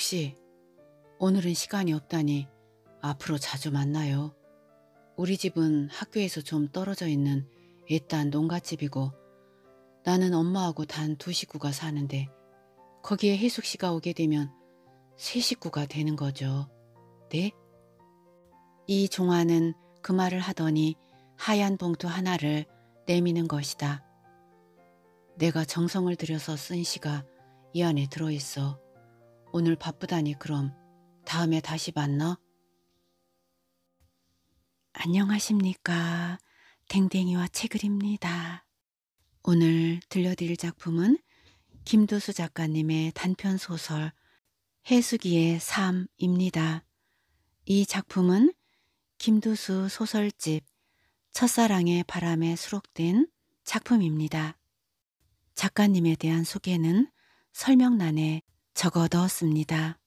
혹시 오늘은 시간이 없다니 앞으로 자주 만나요. 우리 집은 학교에서 좀 떨어져 있는 옛단 농가집이고 나는 엄마하고 단 두 식구가 사는데 거기에 혜숙 씨가 오게 되면 세 식구가 되는 거죠. 네? 이 종아는 그 말을 하더니 하얀 봉투 하나를 내미는 것이다. 내가 정성을 들여서 쓴 시가 이 안에 들어있어. 오늘 바쁘다니 그럼 다음에 다시 만나. 안녕하십니까. 댕댕이와 책을입니다. 오늘 들려드릴 작품은 김도수 작가님의 단편 소설 해수기의 삶입니다. 이 작품은 김도수 소설집 첫사랑의 바람에 수록된 작품입니다. 작가님에 대한 소개는 설명란에 적어 넣었습니다.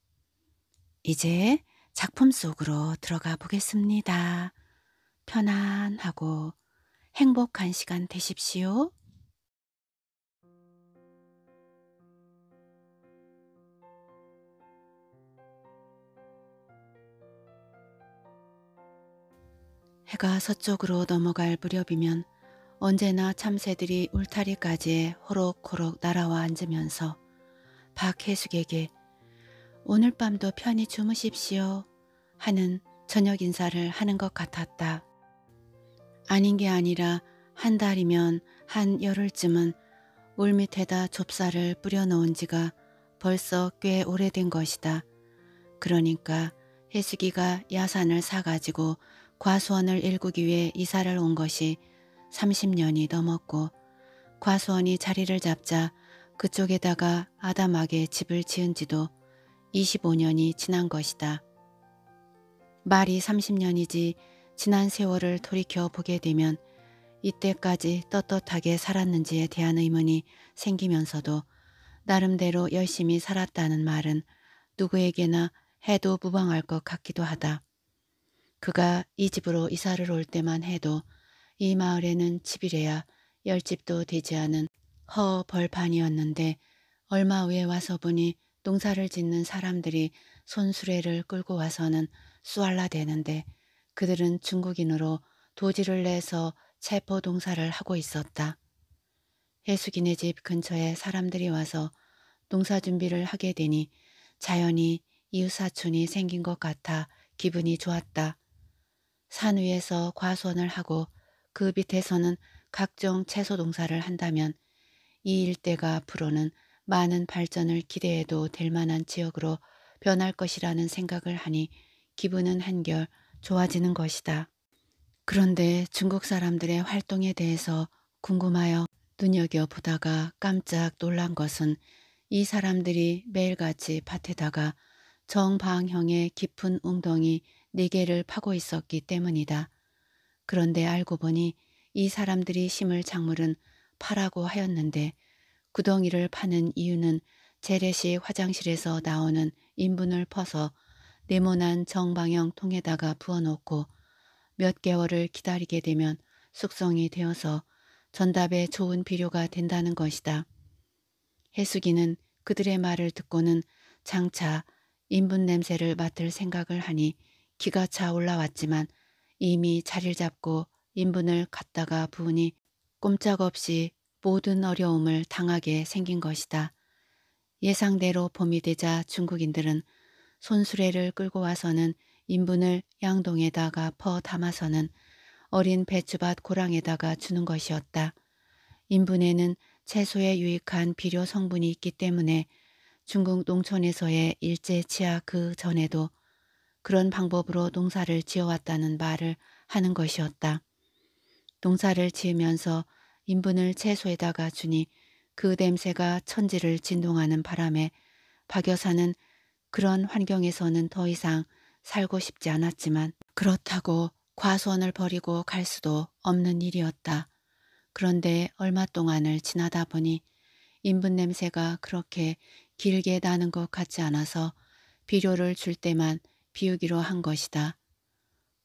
이제 작품 속으로 들어가 보겠습니다. 편안하고 행복한 시간 되십시오. 해가 서쪽으로 넘어갈 무렵이면 언제나 참새들이 울타리까지 호록호록 날아와 앉으면서 박혜숙에게 오늘 밤도 편히 주무십시오 하는 저녁 인사를 하는 것 같았다. 아닌 게 아니라 한 달이면 한 열흘쯤은 울 밑에다 좁쌀을 뿌려놓은 지가 벌써 꽤 오래된 것이다. 그러니까 혜숙이가 야산을 사가지고 과수원을 일구기 위해 이사를 온 것이 30년이 넘었고 과수원이 자리를 잡자 그쪽에다가 아담하게 집을 지은 지도 25년이 지난 것이다. 말이 30년이지 지난 세월을 돌이켜 보게 되면 이때까지 떳떳하게 살았는지에 대한 의문이 생기면서도 나름대로 열심히 살았다는 말은 누구에게나 해도 무방할 것 같기도 하다. 그가 이 집으로 이사를 올 때만 해도 이 마을에는 집이래야 열 집도 되지 않은 허벌판이었는데 얼마 후에 와서 보니 농사를 짓는 사람들이 손수레를 끌고 와서는 쏘알라 대는데 그들은 중국인으로 도지를 내서 체포 농사를 하고 있었다. 해숙인의 집 근처에 사람들이 와서 농사 준비를 하게 되니 자연히 이웃사촌이 생긴 것 같아 기분이 좋았다. 산 위에서 과수원을 하고 그 밑에서는 각종 채소 농사를 한다면 이 일대가 앞으로는 많은 발전을 기대해도 될 만한 지역으로 변할 것이라는 생각을 하니 기분은 한결 좋아지는 것이다. 그런데 중국 사람들의 활동에 대해서 궁금하여 눈여겨보다가 깜짝 놀란 것은 이 사람들이 매일같이 밭에다가 정방형의 깊은 웅덩이 네 개를 파고 있었기 때문이다. 그런데 알고 보니 이 사람들이 심을 작물은 파라고 하였는데 구덩이를 파는 이유는 재래시 화장실에서 나오는 인분을 퍼서 네모난 정방형 통에다가 부어놓고 몇 개월을 기다리게 되면 숙성이 되어서 전답에 좋은 비료가 된다는 것이다. 해숙이는 그들의 말을 듣고는 장차 인분 냄새를 맡을 생각을 하니 기가 차 올라왔지만 이미 자리를 잡고 인분을 갖다가 부으니 꼼짝없이 모든 어려움을 당하게 생긴 것이다. 예상대로 봄이 되자 중국인들은 손수레를 끌고 와서는 인분을 양동에다가 퍼 담아서는 어린 배추밭 고랑에다가 주는 것이었다. 인분에는 채소에 유익한 비료 성분이 있기 때문에 중국 농촌에서의 일제치하 그 전에도 그런 방법으로 농사를 지어왔다는 말을 하는 것이었다. 농사를 지으면서 인분을 채소에다가 주니 그 냄새가 천지를 진동하는 바람에 박 여사는 그런 환경에서는 더 이상 살고 싶지 않았지만 그렇다고 과수원을 버리고 갈 수도 없는 일이었다. 그런데 얼마 동안을 지나다 보니 인분 냄새가 그렇게 길게 나는 것 같지 않아서 비료를 줄 때만 비우기로 한 것이다.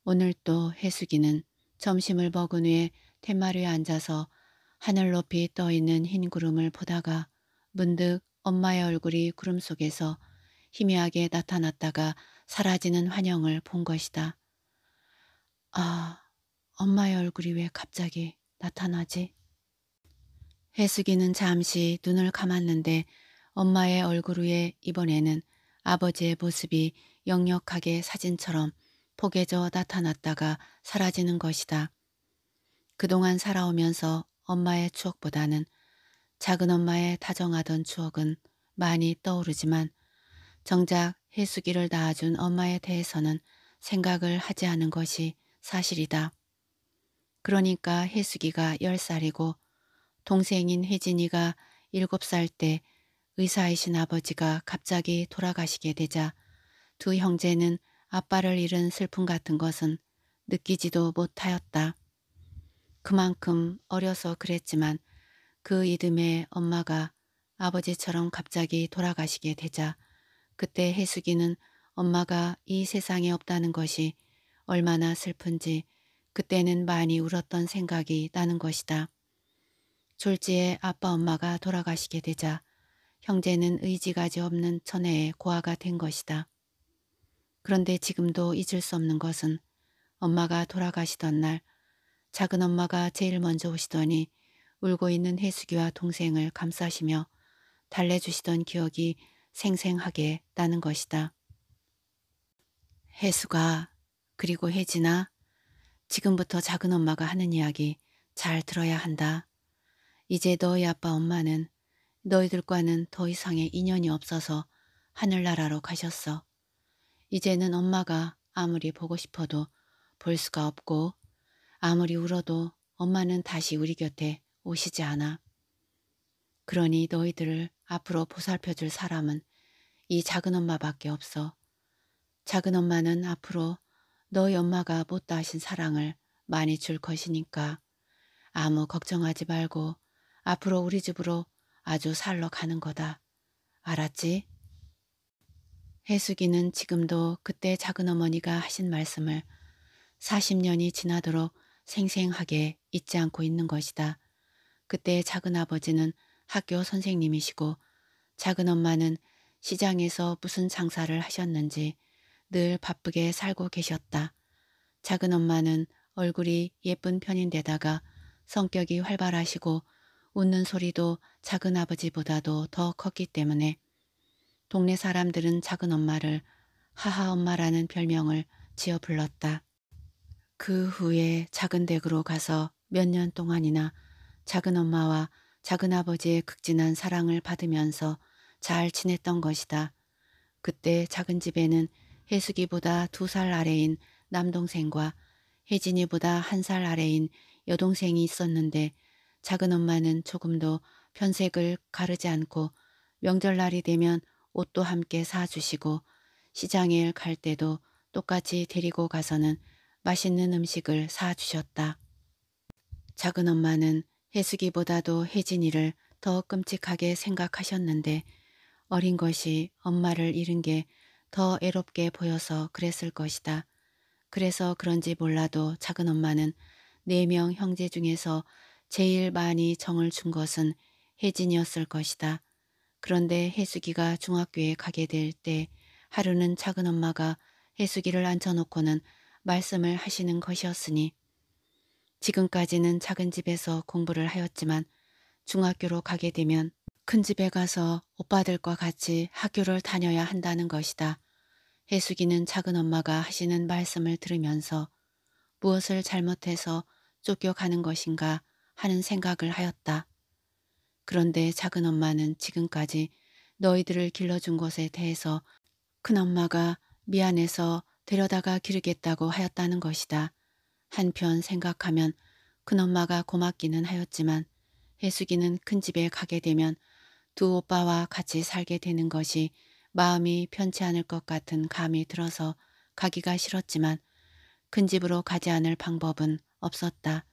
오늘 또해수기는 점심을 먹은 후에 텐마루에 앉아서 하늘 높이 떠있는 흰 구름을 보다가 문득 엄마의 얼굴이 구름 속에서 희미하게 나타났다가 사라지는 환영을 본 것이다. 아, 엄마의 얼굴이 왜 갑자기 나타나지? 해숙이는 잠시 눈을 감았는데 엄마의 얼굴 위에 이번에는 아버지의 모습이 역력하게 사진처럼 포개져 나타났다가 사라지는 것이다. 그동안 살아오면서 엄마의 추억보다는 작은 엄마의 다정하던 추억은 많이 떠오르지만 정작 해수기를 낳아준 엄마에 대해서는 생각을 하지 않은 것이 사실이다. 그러니까 해수기가 10살이고 동생인 혜진이가 7살 때 의사이신 아버지가 갑자기 돌아가시게 되자 두 형제는 아빠를 잃은 슬픔 같은 것은 느끼지도 못하였다. 그만큼 어려서 그랬지만 그 이듬해 엄마가 아버지처럼 갑자기 돌아가시게 되자 그때 해숙이는 엄마가 이 세상에 없다는 것이 얼마나 슬픈지 그때는 많이 울었던 생각이 나는 것이다. 졸지에 아빠 엄마가 돌아가시게 되자 형제는 의지가지 없는 천혜의 고아가 된 것이다. 그런데 지금도 잊을 수 없는 것은 엄마가 돌아가시던 날 작은 엄마가 제일 먼저 오시더니 울고 있는 혜숙이와 동생을 감싸시며 달래주시던 기억이 생생하게 나는 것이다. 혜숙아 그리고 혜진아 지금부터 작은 엄마가 하는 이야기 잘 들어야 한다. 이제 너희 아빠 엄마는 너희들과는 더 이상의 인연이 없어서 하늘나라로 가셨어. 이제는 엄마가 아무리 보고 싶어도 볼 수가 없고 아무리 울어도 엄마는 다시 우리 곁에 오시지 않아. 그러니 너희들을 앞으로 보살펴줄 사람은 이 작은 엄마밖에 없어. 작은 엄마는 앞으로 너희 엄마가 못다 하신 사랑을 많이 줄 것이니까 아무 걱정하지 말고 앞으로 우리 집으로 아주 살러 가는 거다. 알았지? 혜숙이는 지금도 그때 작은 어머니가 하신 말씀을 40년이 지나도록 생생하게 잊지 않고 있는 것이다. 그때 작은 아버지는 학교 선생님이시고 작은 엄마는 시장에서 무슨 장사를 하셨는지 늘 바쁘게 살고 계셨다. 작은 엄마는 얼굴이 예쁜 편인데다가 성격이 활발하시고 웃는 소리도 작은 아버지보다도 더 컸기 때문에 동네 사람들은 작은 엄마를 하하 엄마라는 별명을 지어 불렀다. 그 후에 작은 댁으로 가서 몇 년 동안이나 작은 엄마와 작은 아버지의 극진한 사랑을 받으면서 잘 지냈던 것이다. 그때 작은 집에는 혜숙이보다 두 살 아래인 남동생과 혜진이보다 한 살 아래인 여동생이 있었는데 작은 엄마는 조금도 편색을 가르지 않고 명절날이 되면 옷도 함께 사주시고 시장일 갈 때도 똑같이 데리고 가서는 맛있는 음식을 사주셨다. 작은 엄마는 혜숙이보다도 혜진이를 더 끔찍하게 생각하셨는데 어린 것이 엄마를 잃은 게 더 애롭게 보여서 그랬을 것이다. 그래서 그런지 몰라도 작은 엄마는 네 명 형제 중에서 제일 많이 정을 준 것은 혜진이었을 것이다. 그런데 혜숙이가 중학교에 가게 될 때 하루는 작은 엄마가 혜숙이를 앉혀놓고는 말씀을 하시는 것이었으니 지금까지는 작은 집에서 공부를 하였지만 중학교로 가게 되면 큰 집에 가서 오빠들과 같이 학교를 다녀야 한다는 것이다. 혜숙이는 작은 엄마가 하시는 말씀을 들으면서 무엇을 잘못해서 쫓겨가는 것인가 하는 생각을 하였다. 그런데 작은 엄마는 지금까지 너희들을 길러준 것에 대해서 큰엄마가 미안해서 데려다가 기르겠다고 하였다는 것이다. 한편 생각하면 큰엄마가 고맙기는 하였지만 혜숙이는큰 집에 가게 되면 두 오빠와 같이 살게 되는 것이 마음이 편치 않을 것 같은 감이 들어서 가기가 싫었지만 큰 집으로 가지 않을 방법은 없었다.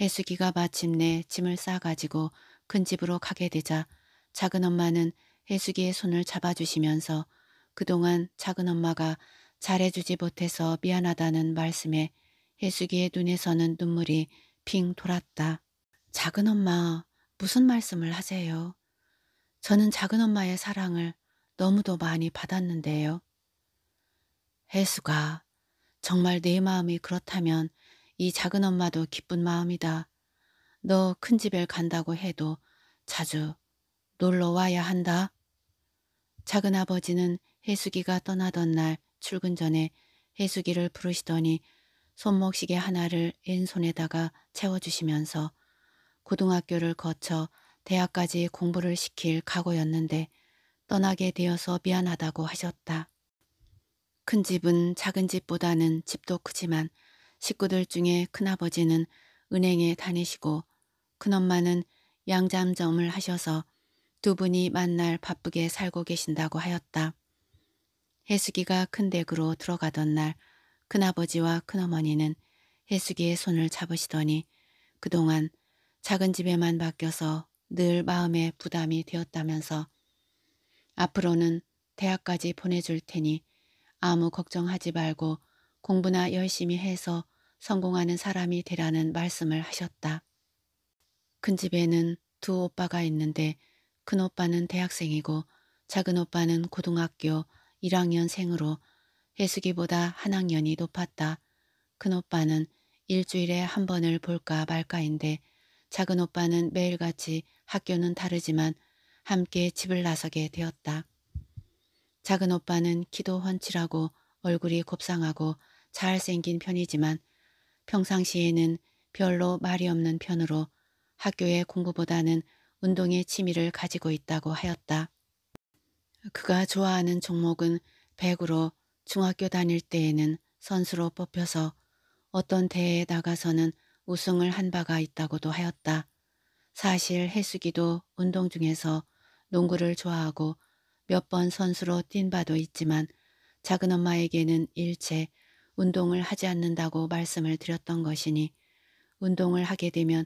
혜숙이가 마침내 짐을 싸가지고 큰 집으로 가게 되자 작은 엄마는 혜숙이의 손을 잡아주시면서 그동안 작은 엄마가 잘해주지 못해서 미안하다는 말씀에 혜숙이의 눈에서는 눈물이 핑 돌았다. 작은 엄마 무슨 말씀을 하세요? 저는 작은 엄마의 사랑을 너무도 많이 받았는데요. 혜숙아 정말 내 마음이 그렇다면 이 작은 엄마도 기쁜 마음이다. 너 큰집에 간다고 해도 자주 놀러 와야 한다. 작은아버지는 해수기가 떠나던 날 출근 전에 해수기를 부르시더니 손목시계 하나를 왼손에다가 채워주시면서 고등학교를 거쳐 대학까지 공부를 시킬 각오였는데 떠나게 되어서 미안하다고 하셨다. 큰 집은 작은 집보다는 집도 크지만 식구들 중에 큰아버지는 은행에 다니시고 큰엄마는 양잠점을 하셔서 두 분이 만날 바쁘게 살고 계신다고 하였다. 해숙이가 큰 댁으로 들어가던 날 큰아버지와 큰어머니는 해숙이의 손을 잡으시더니 그동안 작은 집에만 바뀌어서늘 마음에 부담이 되었다면서 앞으로는 대학까지 보내줄 테니 아무 걱정하지 말고 공부나 열심히 해서 성공하는 사람이 되라는 말씀을 하셨다. 큰 집에는 두 오빠가 있는데 큰 오빠는 대학생이고 작은 오빠는 고등학교 1학년 생으로 해수기보다 한 학년이 높았다. 큰 오빠는 일주일에 한 번을 볼까 말까인데 작은 오빠는 매일같이 학교는 다르지만 함께 집을 나서게 되었다. 작은 오빠는 키도 훤칠하고 얼굴이 곱상하고 잘생긴 편이지만 평상시에는 별로 말이 없는 편으로 학교의 공부보다는 운동에 취미를 가지고 있다고 하였다. 그가 좋아하는 종목은 배구로 중학교 다닐 때에는 선수로 뽑혀서 어떤 대회에 나가서는 우승을 한 바가 있다고도 하였다. 사실 해수기도 운동 중에서 농구를 좋아하고 몇 번 선수로 뛴 바도 있지만 작은 엄마에게는 일체 운동을 하지 않는다고 말씀을 드렸던 것이니 운동을 하게 되면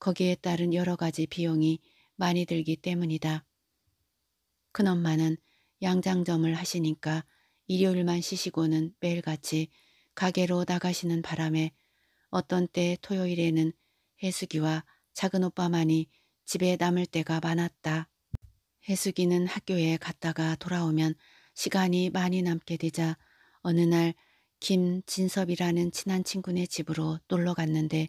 거기에 따른 여러 가지 비용이 많이 들기 때문이다. 큰엄마는 양장점을 하시니까 일요일만 쉬시고는 매일같이 가게로 나가시는 바람에 어떤 때 토요일에는 혜숙이와 작은 오빠만이 집에 남을 때가 많았다. 혜숙이는 학교에 갔다가 돌아오면 시간이 많이 남게 되자 어느 날 김진섭이라는 친한 친구네 집으로 놀러 갔는데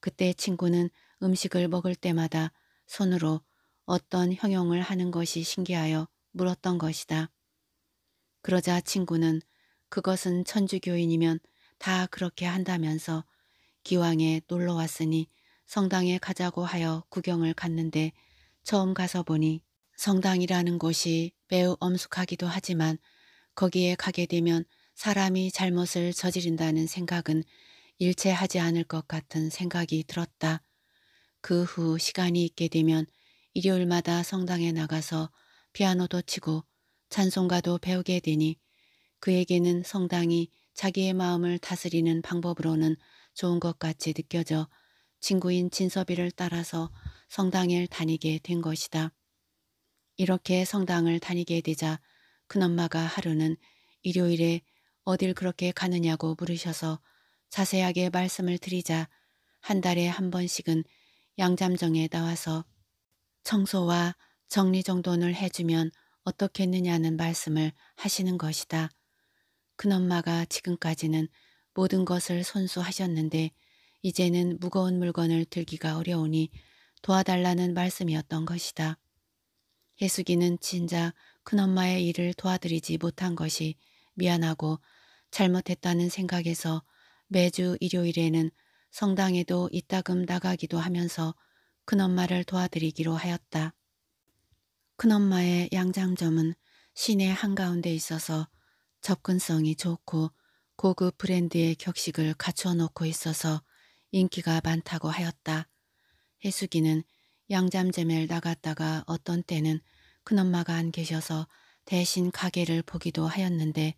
그때 친구는 음식을 먹을 때마다 손으로 어떤 형용을 하는 것이 신기하여 물었던 것이다. 그러자 친구는 그것은 천주교인이면 다 그렇게 한다면서 기왕에 놀러 왔으니 성당에 가자고 하여 구경을 갔는데 처음 가서 보니 성당이라는 곳이 매우 엄숙하기도 하지만 거기에 가게 되면 사람이 잘못을 저지른다는 생각은 일체하지 않을 것 같은 생각이 들었다. 그후 시간이 있게 되면 일요일마다 성당에 나가서 피아노도 치고 찬송가도 배우게 되니 그에게는 성당이 자기의 마음을 다스리는 방법으로는 좋은 것 같이 느껴져 친구인 진섭이를 따라서 성당을 다니게 된 것이다. 이렇게 성당을 다니게 되자 큰엄마가 하루는 일요일에 어딜 그렇게 가느냐고 물으셔서 자세하게 말씀을 드리자 한 달에 한 번씩은 양잠정에 나와서 청소와 정리정돈을 해주면 어떻겠느냐는 말씀을 하시는 것이다. 큰엄마가 지금까지는 모든 것을 손수하셨는데 이제는 무거운 물건을 들기가 어려우니 도와달라는 말씀이었던 것이다. 혜숙이는진짜 큰엄마의 일을 도와드리지 못한 것이 미안하고 잘못했다는 생각에서 매주 일요일에는 성당에도 이따금 나가기도 하면서 큰엄마를 도와드리기로 하였다. 큰엄마의 양장점은 시내 한가운데 있어서 접근성이 좋고 고급 브랜드의 격식을 갖춰놓고 있어서 인기가 많다고 하였다. 혜숙이는양잠잼을 나갔다가 어떤 때는 큰엄마가 안 계셔서 대신 가게를 보기도 하였는데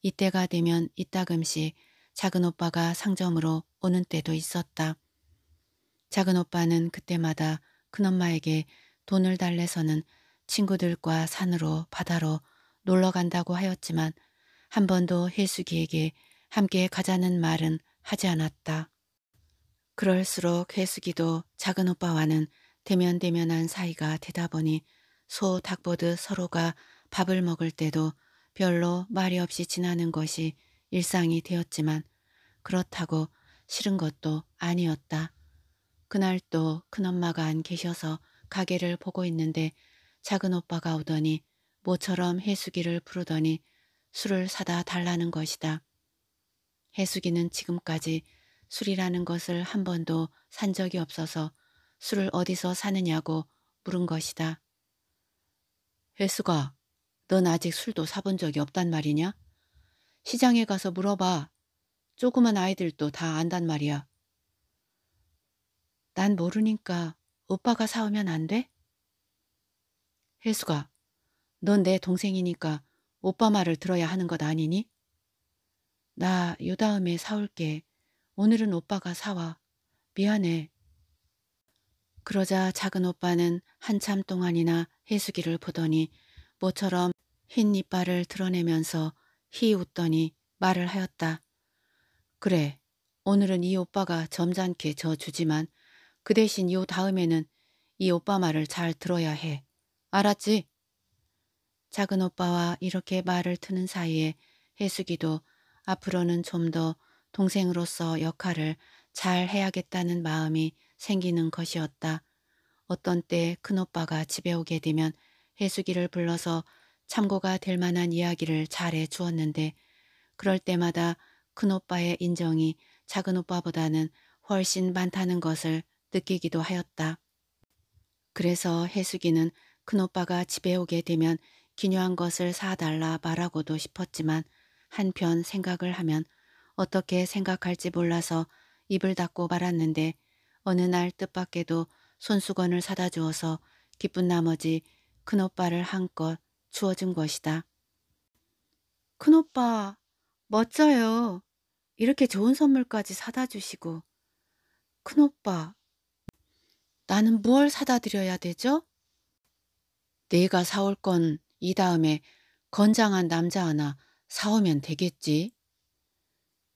이때가 되면 이따금씩 작은 오빠가 상점으로 오는 때도 있었다. 작은 오빠는 그때마다 큰엄마에게 돈을 달래서는 친구들과 산으로 바다로 놀러 간다고 하였지만 한 번도 혜숙이에게 함께 가자는 말은 하지 않았다. 그럴수록 혜숙이도 작은 오빠와는 대면대면한 사이가 되다 보니 소 닭보듯 서로가 밥을 먹을 때도 별로 말이 없이 지나는 것이 일상이 되었지만 그렇다고 싫은 것도 아니었다. 그날 또 큰엄마가 안 계셔서 가게를 보고 있는데 작은 오빠가 오더니 모처럼 해수기를 부르더니 술을 사다 달라는 것이다. 해수기는 지금까지 술이라는 것을 한 번도 산 적이 없어서 술을 어디서 사느냐고 물은 것이다. 해수가, 넌 아직 술도 사본 적이 없단 말이냐? 시장에 가서 물어봐. 조그만 아이들도 다 안단 말이야. 난 모르니까 오빠가 사오면 안 돼? 혜수가, 넌 내 동생이니까 오빠 말을 들어야 하는 것 아니니? 나 요 다음에 사올게. 오늘은 오빠가 사와. 미안해. 그러자 작은 오빠는 한참 동안이나 해수기를 보더니 모처럼 흰 이빨을 드러내면서 히 웃더니 말을 하였다. 그래, 오늘은 이 오빠가 점잖게 져주지만 그 대신 요 다음에는 이 오빠 말을 잘 들어야 해. 알았지? 작은 오빠와 이렇게 말을 트는 사이에 혜숙이도 앞으로는 좀 더 동생으로서 역할을 잘 해야겠다는 마음이 생기는 것이었다. 어떤 때 큰오빠가 집에 오게 되면 혜숙이를 불러서 참고가 될 만한 이야기를 잘해 주었는데 그럴 때마다 큰오빠의 인정이 작은오빠보다는 훨씬 많다는 것을 느끼기도 하였다. 그래서 해숙이는 큰오빠가 집에 오게 되면 기묘한 것을 사달라 말하고도 싶었지만 한편 생각을 하면 어떻게 생각할지 몰라서 입을 닫고 말았는데 어느 날 뜻밖에도 손수건을 사다 주어서 기쁜 나머지 큰오빠를 한껏 주어진 것이다. 큰오빠, 멋져요. 이렇게 좋은 선물까지 사다 주시고. 큰오빠, 나는 무얼 사다 드려야 되죠? 내가 사올 건 이 다음에 건장한 남자 하나 사오면 되겠지.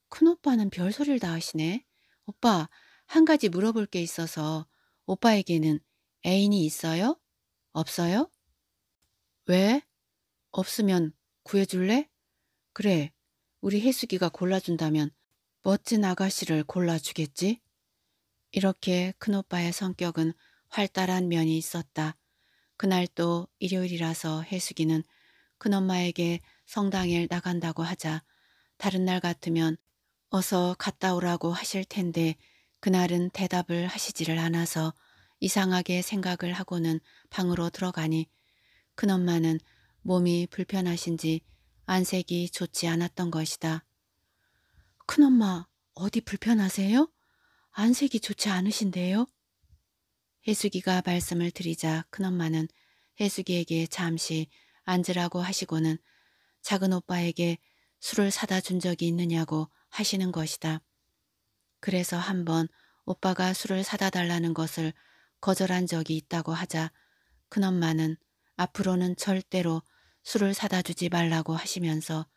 큰오빠는 별소리를 다 하시네. 오빠, 한 가지 물어볼 게 있어서 오빠에게는 애인이 있어요? 없어요? 왜? 없으면 구해줄래? 그래, 우리 혜숙이가 골라준다면 멋진 아가씨를 골라주겠지? 이렇게 큰오빠의 성격은 활달한 면이 있었다. 그날 또 일요일이라서 혜숙이는 큰엄마에게 성당에 나간다고 하자 다른 날 같으면 어서 갔다 오라고 하실 텐데 그날은 대답을 하시지를 않아서 이상하게 생각을 하고는 방으로 들어가니 큰엄마는 몸이 불편하신지 안색이 좋지 않았던 것이다. 큰엄마, 어디 불편하세요? 안색이 좋지 않으신데요? 혜숙이가 말씀을 드리자 큰엄마는 혜숙이에게 잠시 앉으라고 하시고는 작은 오빠에게 술을 사다 준 적이 있느냐고 하시는 것이다. 그래서 한번 오빠가 술을 사다 달라는 것을 거절한 적이 있다고 하자 큰엄마는 앞으로는 절대로 술을 사다 주지 말라고 하시면서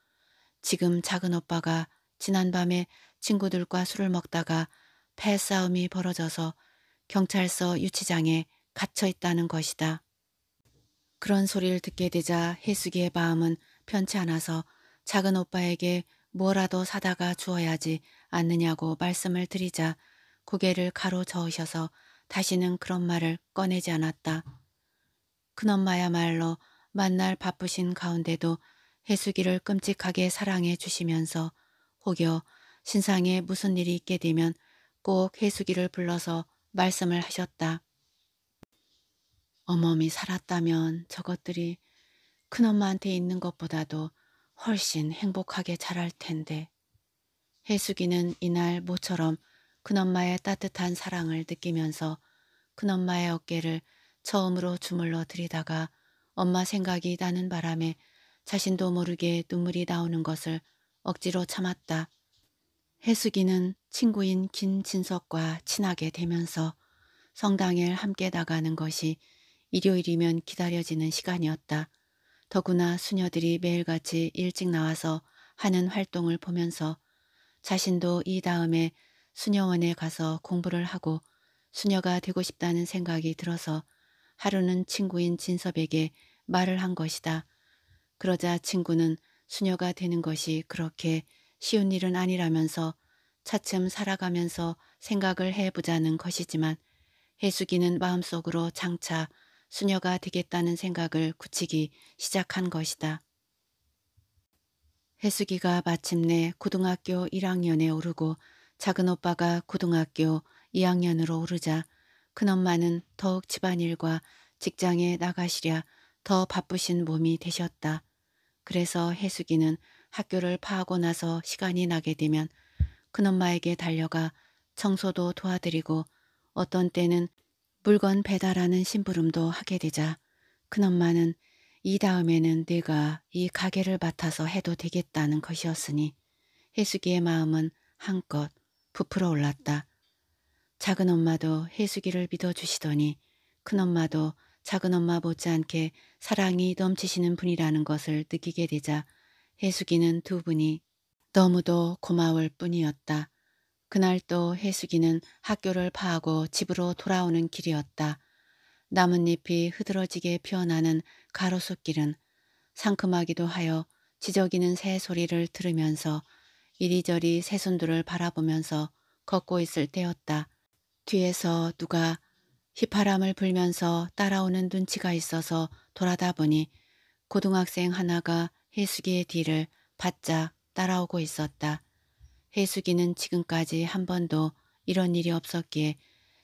지금 작은 오빠가 지난밤에 친구들과 술을 먹다가 패싸움이 벌어져서 경찰서 유치장에 갇혀 있다는 것이다. 그런 소리를 듣게 되자 혜숙이의 마음은 편치 않아서 작은 오빠에게 뭐라도 사다가 주어야지 않느냐고 말씀을 드리자 고개를 가로저으셔서 다시는 그런 말을 꺼내지 않았다. 큰엄마야말로 만날 바쁘신 가운데도 해수기를 끔찍하게 사랑해 주시면서 혹여 신상에 무슨 일이 있게 되면 꼭 해수기를 불러서 말씀을 하셨다. 어머니 살았다면 저것들이 큰엄마한테 있는 것보다도 훨씬 행복하게 자랄 텐데. 해수기는 이날 모처럼 큰엄마의 따뜻한 사랑을 느끼면서 큰엄마의 어깨를 처음으로 주물러 들이다가 엄마 생각이 나는 바람에 자신도 모르게 눈물이 나오는 것을 억지로 참았다. 해숙이는 친구인 김진석과 친하게 되면서 성당에 함께 나가는 것이 일요일이면 기다려지는 시간이었다. 더구나 수녀들이 매일같이 일찍 나와서 하는 활동을 보면서 자신도 이 다음에 수녀원에 가서 공부를 하고 수녀가 되고 싶다는 생각이 들어서 하루는 친구인 진섭에게 말을 한 것이다. 그러자 친구는 수녀가 되는 것이 그렇게 쉬운 일은 아니라면서 차츰 살아가면서 생각을 해보자는 것이지만 혜숙이는 마음속으로 장차 수녀가 되겠다는 생각을 굳히기 시작한 것이다. 혜숙이가 마침내 고등학교 1학년에 오르고 작은 오빠가 고등학교 2학년으로 오르자 큰엄마는 더욱 집안일과 직장에 나가시랴 더 바쁘신 몸이 되셨다. 그래서 혜숙이는 학교를 파하고 나서 시간이 나게 되면 큰엄마에게 달려가 청소도 도와드리고 어떤 때는 물건 배달하는 심부름도 하게 되자 큰엄마는 이 다음에는 내가 이 가게를 맡아서 해도 되겠다는 것이었으니 혜숙이의 마음은 한껏 부풀어 올랐다. 작은 엄마도 해수기를 믿어주시더니 큰 엄마도 작은 엄마 못지않게 사랑이 넘치시는 분이라는 것을 느끼게 되자 해수기는 두 분이 너무도 고마울 뿐이었다. 그날 또 해수기는 학교를 파하고 집으로 돌아오는 길이었다. 나뭇잎이 흐드러지게 피어나는 가로수길은 상큼하기도 하여 지저귀는 새 소리를 들으면서 이리저리 새순들을 바라보면서 걷고 있을 때였다. 뒤에서 누가 휘파람을 불면서 따라오는 눈치가 있어서 돌아다 보니 고등학생 하나가 혜숙이의 뒤를 바짝 따라오고 있었다. 혜숙이는 지금까지 한 번도 이런 일이 없었기에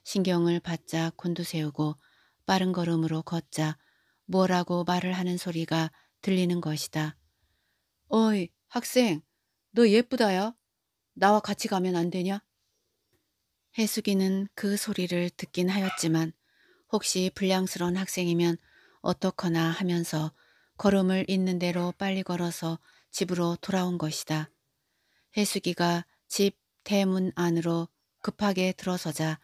신경을 바짝 곤두세우고 빠른 걸음으로 걷자 뭐라고 말을 하는 소리가 들리는 것이다. 어이 학생 너 예쁘다야? 나와 같이 가면 안 되냐? 해숙이는 그 소리를 듣긴 하였지만 혹시 불량스러운 학생이면 어떻거나 하면서 걸음을 있는 대로 빨리 걸어서 집으로 돌아온 것이다. 해숙이가 집 대문 안으로 급하게 들어서자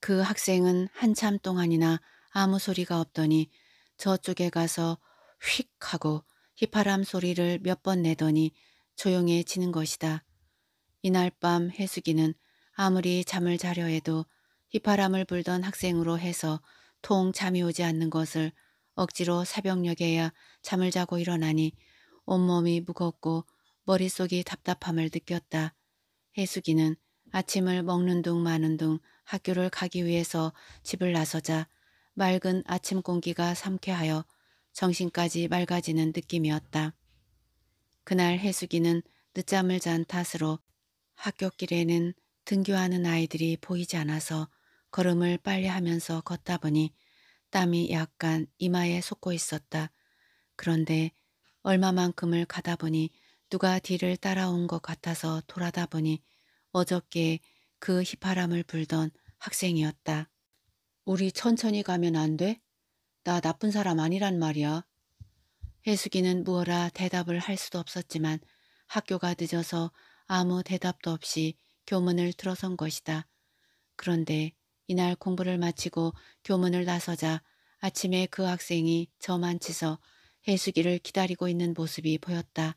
그 학생은 한참 동안이나 아무 소리가 없더니 저쪽에 가서 휙 하고 휘파람 소리를 몇 번 내더니 조용해지는 것이다. 이날 밤 해숙이는 아무리 잠을 자려 해도 휘파람을 불던 학생으로 해서 통 잠이 오지 않는 것을 억지로 사병력에야 잠을 자고 일어나니 온몸이 무겁고 머릿속이 답답함을 느꼈다. 혜숙이는 아침을 먹는 둥 마는 둥 학교를 가기 위해서 집을 나서자 맑은 아침 공기가 삼쾌하여 정신까지 맑아지는 느낌이었다. 그날 혜숙이는 늦잠을 잔 탓으로 학교길에는 등교하는 아이들이 보이지 않아서 걸음을 빨리 하면서 걷다 보니 땀이 약간 이마에 솟고 있었다. 그런데 얼마만큼을 가다 보니 누가 뒤를 따라온 것 같아서 돌아다 보니 어저께 그 휘파람을 불던 학생이었다. 우리 천천히 가면 안 돼? 나 나쁜 사람 아니란 말이야. 혜숙이는 무어라 대답을 할 수도 없었지만 학교가 늦어서 아무 대답도 없이 교문을 들어선 것이다. 그런데 이날 공부를 마치고 교문을 나서자 아침에 그 학생이 저만치서 해수기를 기다리고 있는 모습이 보였다.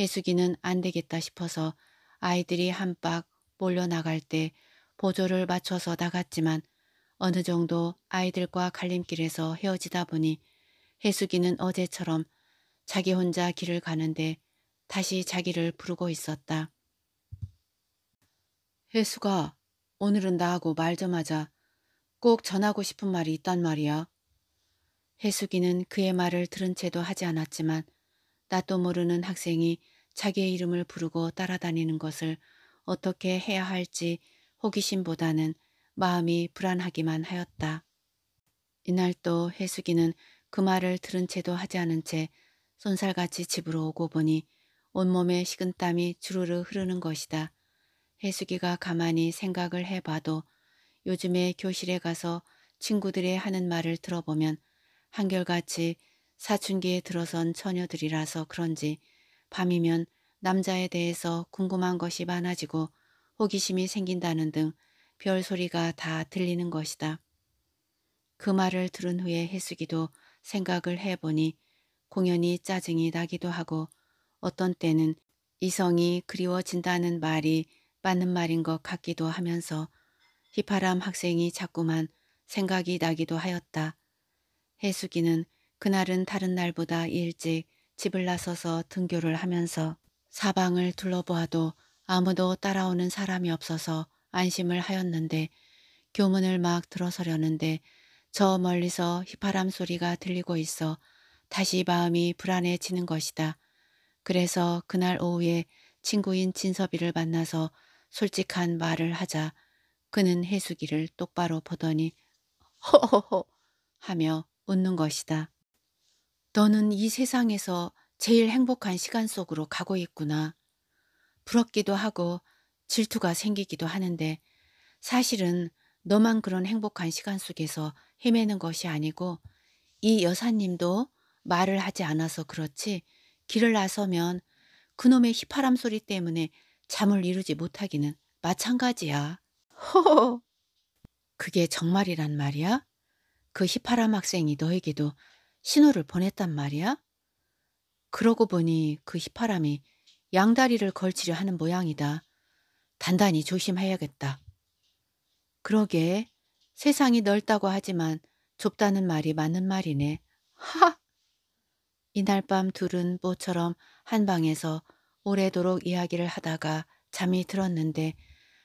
해수기는 안 되겠다 싶어서 아이들이 한박 몰려나갈 때 보조를 맞춰서 나갔지만 어느 정도 아이들과 갈림길에서 헤어지다 보니 해수기는 어제처럼 자기 혼자 길을 가는데 다시 자기를 부르고 있었다. 혜수가 오늘은 나하고 말자마자 꼭 전하고 싶은 말이 있단 말이야. 혜숙이는 그의 말을 들은 채도 하지 않았지만 나도 모르는 학생이 자기의 이름을 부르고 따라다니는 것을 어떻게 해야 할지 호기심보다는 마음이 불안하기만 하였다. 이날 또 혜숙이는 그 말을 들은 채도 하지 않은 채 손살같이 집으로 오고 보니 온몸에 식은땀이 주르르 흐르는 것이다. 해숙이가 가만히 생각을 해봐도 요즘에 교실에 가서 친구들의 하는 말을 들어보면 한결같이 사춘기에 들어선 처녀들이라서 그런지 밤이면 남자에 대해서 궁금한 것이 많아지고 호기심이 생긴다는 등 별소리가 다 들리는 것이다. 그 말을 들은 후에 해숙이도 생각을 해보니 공연이 짜증이 나기도 하고 어떤 때는 이성이 그리워진다는 말이 맞는 말인 것 같기도 하면서 휘파람 학생이 자꾸만 생각이 나기도 하였다. 해숙이는 그날은 다른 날보다 일찍 집을 나서서 등교를 하면서 사방을 둘러보아도 아무도 따라오는 사람이 없어서 안심을 하였는데 교문을 막 들어서려는데 저 멀리서 휘파람 소리가 들리고 있어 다시 마음이 불안해지는 것이다. 그래서 그날 오후에 친구인 진섭이를 만나서 솔직한 말을 하자 그는 해수기를 똑바로 보더니 허허허 하며 웃는 것이다. 너는 이 세상에서 제일 행복한 시간 속으로 가고 있구나. 부럽기도 하고 질투가 생기기도 하는데 사실은 너만 그런 행복한 시간 속에서 헤매는 것이 아니고 이 여사님도 말을 하지 않아서 그렇지 길을 나서면 그놈의 휘파람 소리 때문에 잠을 이루지 못하기는 마찬가지야. 허허. 그게 정말이란 말이야? 그 히파람 학생이 너에게도 신호를 보냈단 말이야? 그러고 보니 그 히파람이 양다리를 걸치려 하는 모양이다. 단단히 조심해야겠다. 그러게 세상이 넓다고 하지만 좁다는 말이 맞는 말이네. 하! 이날 밤 둘은 모처럼 한 방에서 오래도록 이야기를 하다가 잠이 들었는데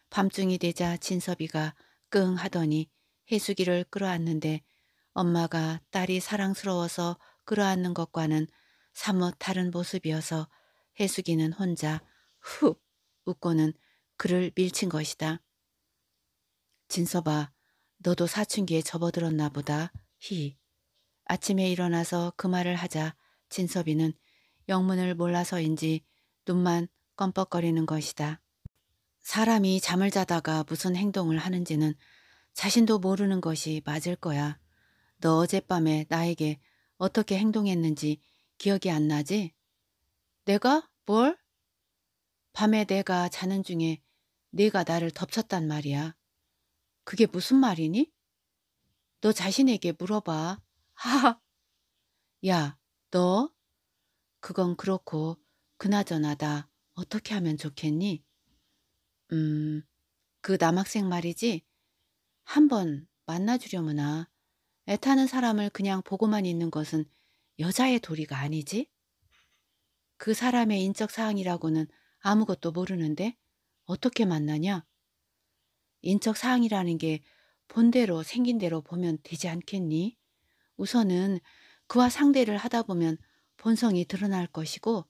밤중이 되자 진섭이가 끙 하더니 해수기를 끌어안는데 엄마가 딸이 사랑스러워서 끌어안는 것과는 사뭇 다른 모습이어서 해수기는 혼자 훅 웃고는 그를 밀친 것이다. 진섭아, 너도 사춘기에 접어들었나 보다. 히. 아침에 일어나서 그 말을 하자 진섭이는 영문을 몰라서인지 눈만 껌뻑거리는 것이다. 사람이 잠을 자다가 무슨 행동을 하는지는 자신도 모르는 것이 맞을 거야. 너 어젯밤에 나에게 어떻게 행동했는지 기억이 안 나지? 내가? 뭘? 밤에 내가 자는 중에 네가 나를 덮쳤단 말이야. 그게 무슨 말이니? 너 자신에게 물어봐. 하하. 야, 너? 그건 그렇고 그나저나 다 어떻게 하면 좋겠니? 음, 그 남학생 말이지? 한 번 만나주려무나. 애타는 사람을 그냥 보고만 있는 것은 여자의 도리가 아니지? 그 사람의 인적 사항이라고는 아무것도 모르는데 어떻게 만나냐? 인적 사항이라는 게 본대로 생긴 대로 보면 되지 않겠니? 우선은 그와 상대를 하다 보면 본성이 드러날 것이고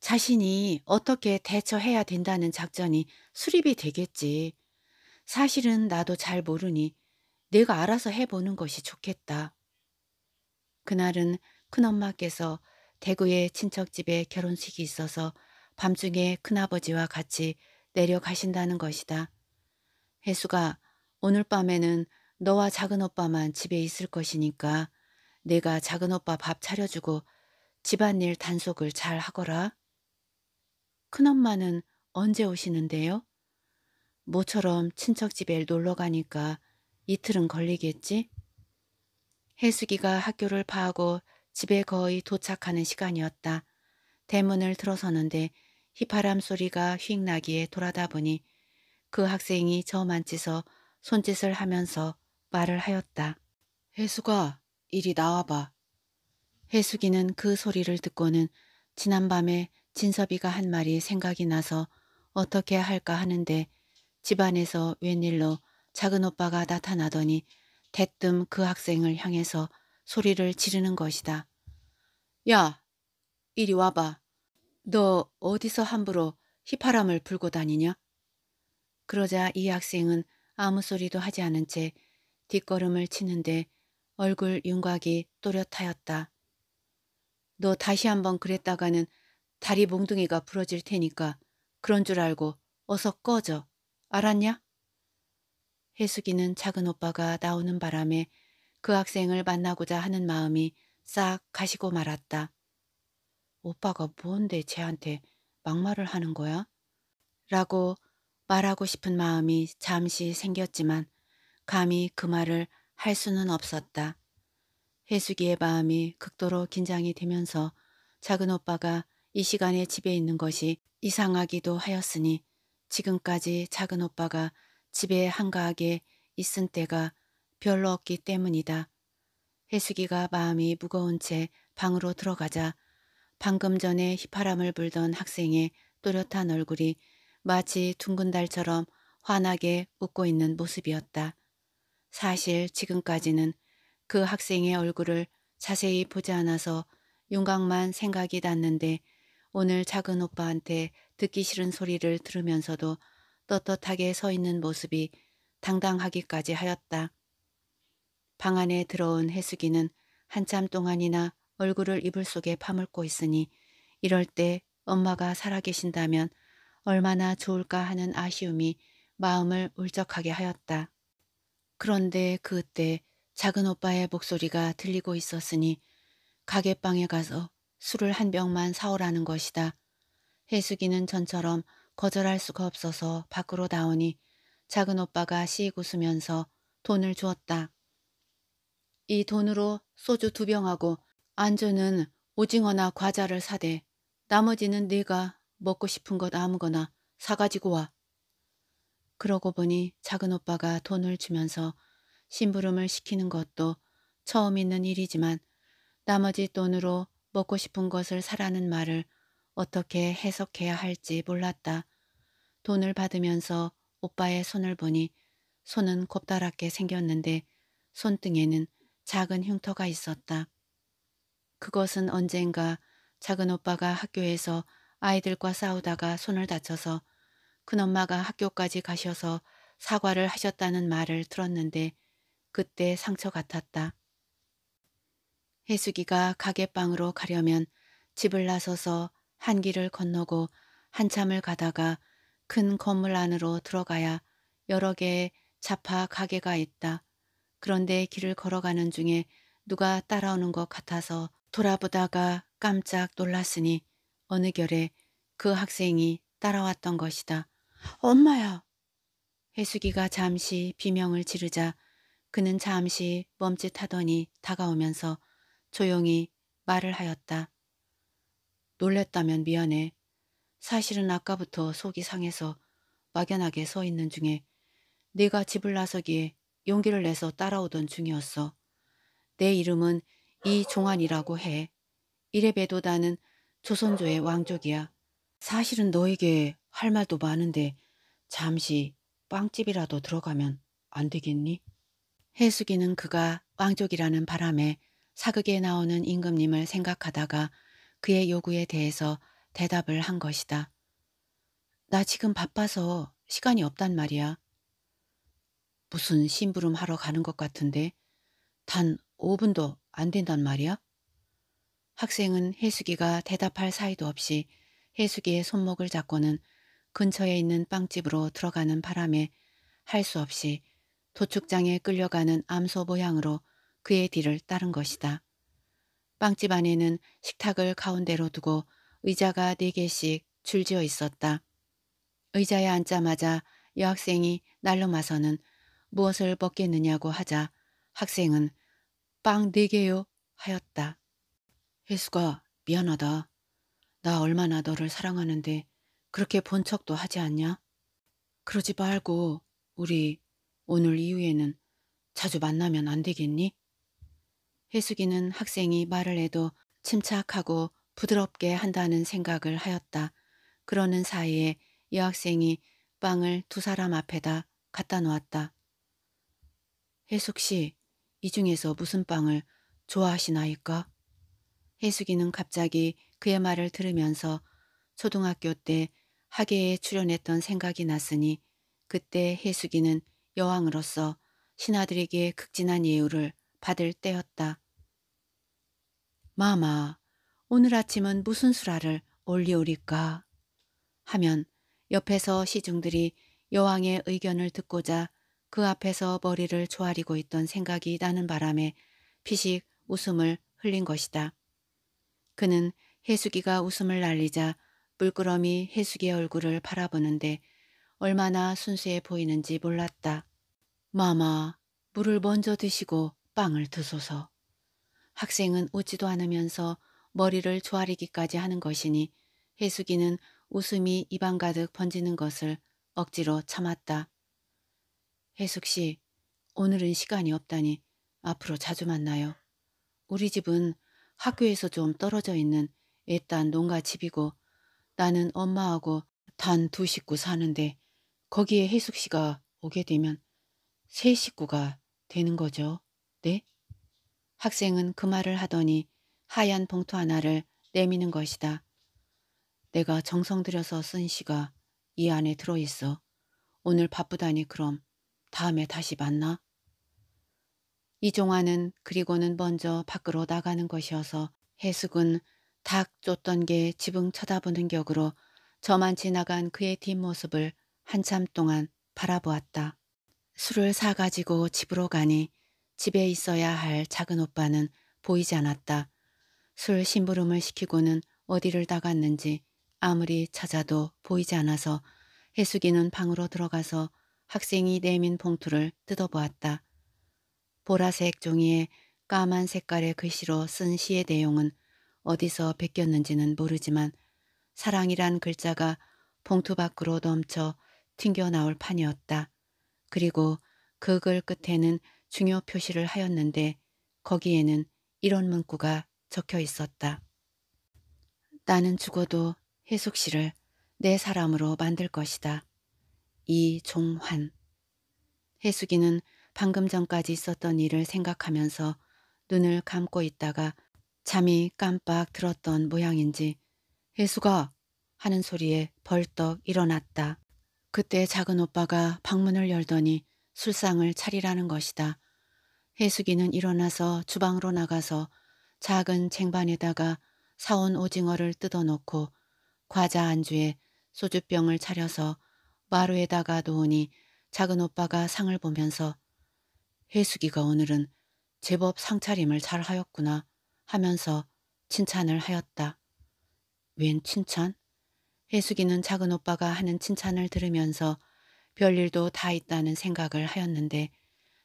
자신이 어떻게 대처해야 된다는 작전이 수립이 되겠지. 사실은 나도 잘 모르니 내가 알아서 해보는 것이 좋겠다. 그날은 큰엄마께서 대구의 친척집에 결혼식이 있어서 밤중에 큰아버지와 같이 내려가신다는 것이다. 혜수가 오늘 밤에는 너와 작은 오빠만 집에 있을 것이니까 내가 작은 오빠 밥 차려주고 집안일 단속을 잘 하거라. 큰엄마는 언제 오시는데요? 모처럼 친척집에 놀러 가니까 이틀은 걸리겠지? 해숙이가 학교를 파하고 집에 거의 도착하는 시간이었다. 대문을 들어서는데 휘파람 소리가 휙 나기에 돌아다 보니 그 학생이 저만치서 손짓을 하면서 말을 하였다. 해숙아, 이리 나와봐. 해숙이는 그 소리를 듣고는 지난밤에 진섭이가 한 말이 생각이 나서 어떻게 할까 하는데 집안에서 웬일로 작은 오빠가 나타나더니 대뜸 그 학생을 향해서 소리를 지르는 것이다. 야, 이리 와봐. 너 어디서 함부로 휘파람을 불고 다니냐? 그러자 이 학생은 아무 소리도 하지 않은 채 뒷걸음을 치는데 얼굴 윤곽이 또렷하였다. 너 다시 한번 그랬다가는 다리 몽둥이가 부러질 테니까 그런 줄 알고 어서 꺼져. 알았냐? 혜숙이는 작은 오빠가 나오는 바람에 그 학생을 만나고자 하는 마음이 싹 가시고 말았다. 오빠가 뭔데 쟤한테 막말을 하는 거야? 라고 말하고 싶은 마음이 잠시 생겼지만 감히 그 말을 할 수는 없었다. 혜숙이의 마음이 극도로 긴장이 되면서 작은 오빠가 이 시간에 집에 있는 것이 이상하기도 하였으니 지금까지 작은 오빠가 집에 한가하게 있은 때가 별로 없기 때문이다. 해숙이가 마음이 무거운 채 방으로 들어가자 방금 전에 휘파람을 불던 학생의 또렷한 얼굴이 마치 둥근 달처럼 환하게 웃고 있는 모습이었다. 사실 지금까지는 그 학생의 얼굴을 자세히 보지 않아서 윤곽만 생각이 났는데 오늘 작은 오빠한테 듣기 싫은 소리를 들으면서도 떳떳하게 서 있는 모습이 당당하기까지 하였다. 방 안에 들어온 해숙이는 한참 동안이나 얼굴을 이불 속에 파묻고 있으니 이럴 때 엄마가 살아계신다면 얼마나 좋을까 하는 아쉬움이 마음을 울적하게 하였다. 그런데 그때 작은 오빠의 목소리가 들리고 있었으니 가게방에 가서 술을 한 병만 사오라는 것이다. 해숙이는 전처럼 거절할 수가 없어서 밖으로 나오니 작은 오빠가 시익 웃으면서 돈을 주었다. 이 돈으로 소주 두 병하고 안주는 오징어나 과자를 사대 나머지는 네가 먹고 싶은 것 아무거나 사가지고 와. 그러고 보니 작은 오빠가 돈을 주면서 심부름을 시키는 것도 처음 있는 일이지만 나머지 돈으로 먹고 싶은 것을 사라는 말을 어떻게 해석해야 할지 몰랐다. 돈을 받으면서 오빠의 손을 보니 손은 곱다랗게 생겼는데 손등에는 작은 흉터가 있었다. 그것은 언젠가 작은 오빠가 학교에서 아이들과 싸우다가 손을 다쳐서 큰엄마가 학교까지 가셔서 사과를 하셨다는 말을 들었는데 그때 상처 같았다. 혜숙이가 가게방으로 가려면 집을 나서서 한 길을 건너고 한참을 가다가 큰 건물 안으로 들어가야 여러 개의 자파 가게가 있다. 그런데 길을 걸어가는 중에 누가 따라오는 것 같아서 돌아보다가 깜짝 놀랐으니 어느 결에 그 학생이 따라왔던 것이다. 엄마야! 혜숙이가 잠시 비명을 지르자 그는 잠시 멈칫하더니 다가오면서 조용히 말을 하였다. 놀랬다면 미안해. 사실은 아까부터 속이 상해서 막연하게 서 있는 중에 네가 집을 나서기에 용기를 내서 따라오던 중이었어. 내 이름은 이종환이라고 해. 이래봬도 나는 조선조의 왕족이야. 사실은 너에게 할 말도 많은데 잠시 빵집이라도 들어가면 안 되겠니? 해숙이는 그가 왕족이라는 바람에 사극에 나오는 임금님을 생각하다가 그의 요구에 대해서 대답을 한 것이다. 나 지금 바빠서 시간이 없단 말이야. 무슨 심부름 하러 가는 것 같은데 단 5분도 안 된단 말이야? 학생은 혜숙이가 대답할 사이도 없이 혜숙이의 손목을 잡고는 근처에 있는 빵집으로 들어가는 바람에 할 수 없이 도축장에 끌려가는 암소 모양으로 그의 뒤를 따른 것이다. 빵집 안에는 식탁을 가운데로 두고 의자가 네 개씩 줄지어 있었다. 의자에 앉자마자 여학생이 날로 마서는 무엇을 벗겠느냐고 하자 학생은 빵 네 개요 하였다. 혜수가 미안하다. 나 얼마나 너를 사랑하는데 그렇게 본 척도 하지 않냐? 그러지 말고 우리 오늘 이후에는 자주 만나면 안 되겠니? 혜숙이는 학생이 말을 해도 침착하고 부드럽게 한다는 생각을 하였다. 그러는 사이에 여학생이 빵을 두 사람 앞에다 갖다 놓았다. 혜숙 씨, 이 중에서 무슨 빵을 좋아하시나이까? 혜숙이는 갑자기 그의 말을 들으면서 초등학교 때 학예에 출연했던 생각이 났으니 그때 혜숙이는 여왕으로서 신하들에게 극진한 예우를 받을 때였다. 마마, 오늘 아침은 무슨 수라를 올리오리까? 하면 옆에서 시중들이 여왕의 의견을 듣고자 그 앞에서 머리를 조아리고 있던 생각이 나는 바람에 피식 웃음을 흘린 것이다. 그는 해숙이가 웃음을 날리자 물끄러미 해숙의 얼굴을 바라보는데 얼마나 순수해 보이는지 몰랐다. 마마, 물을 먼저 드시고 빵을 드소서. 학생은 웃지도 않으면서 머리를 조아리기까지 하는 것이니 혜숙이는 웃음이 입안 가득 번지는 것을 억지로 참았다. 혜숙 씨, 오늘은 시간이 없다니 앞으로 자주 만나요. 우리 집은 학교에서 좀 떨어져 있는 애딴 농가 집이고 나는 엄마하고 단 두 식구 사는데 거기에 혜숙 씨가 오게 되면 세 식구가 되는 거죠. 네? 학생은 그 말을 하더니 하얀 봉투 하나를 내미는 것이다. 내가 정성 들여서 쓴 시가 이 안에 들어있어. 오늘 바쁘다니 그럼 다음에 다시 만나. 이종환은 그리고는 먼저 밖으로 나가는 것이어서 해숙은 닭 쫓던 게 지붕 쳐다보는 격으로 저만 지나간 그의 뒷모습을 한참 동안 바라보았다. 술을 사가지고 집으로 가니 집에 있어야 할 작은 오빠는 보이지 않았다. 술 심부름을 시키고는 어디를 나갔는지 아무리 찾아도 보이지 않아서 해숙이는 방으로 들어가서 학생이 내민 봉투를 뜯어보았다. 보라색 종이에 까만 색깔의 글씨로 쓴 시의 내용은 어디서 베꼈는지는 모르지만 사랑이란 글자가 봉투 밖으로 넘쳐 튕겨나올 판이었다. 그리고 그 글 끝에는 중요 표시를 하였는데 거기에는 이런 문구가 적혀 있었다. 나는 죽어도 해숙 씨를 내 사람으로 만들 것이다. 이종환. 해숙이는 방금 전까지 있었던 일을 생각하면서 눈을 감고 있다가 잠이 깜빡 들었던 모양인지 해수가 하는 소리에 벌떡 일어났다. 그때 작은 오빠가 방문을 열더니 술상을 차리라는 것이다. 혜숙이는 일어나서 주방으로 나가서 작은 쟁반에다가 사온 오징어를 뜯어놓고 과자 안주에 소주병을 차려서 마루에다가 놓으니 작은 오빠가 상을 보면서 혜숙이가 오늘은 제법 상차림을 잘 하였구나 하면서 칭찬을 하였다. 웬 칭찬? 혜숙이는 작은 오빠가 하는 칭찬을 들으면서 별일도 다 있다는 생각을 하였는데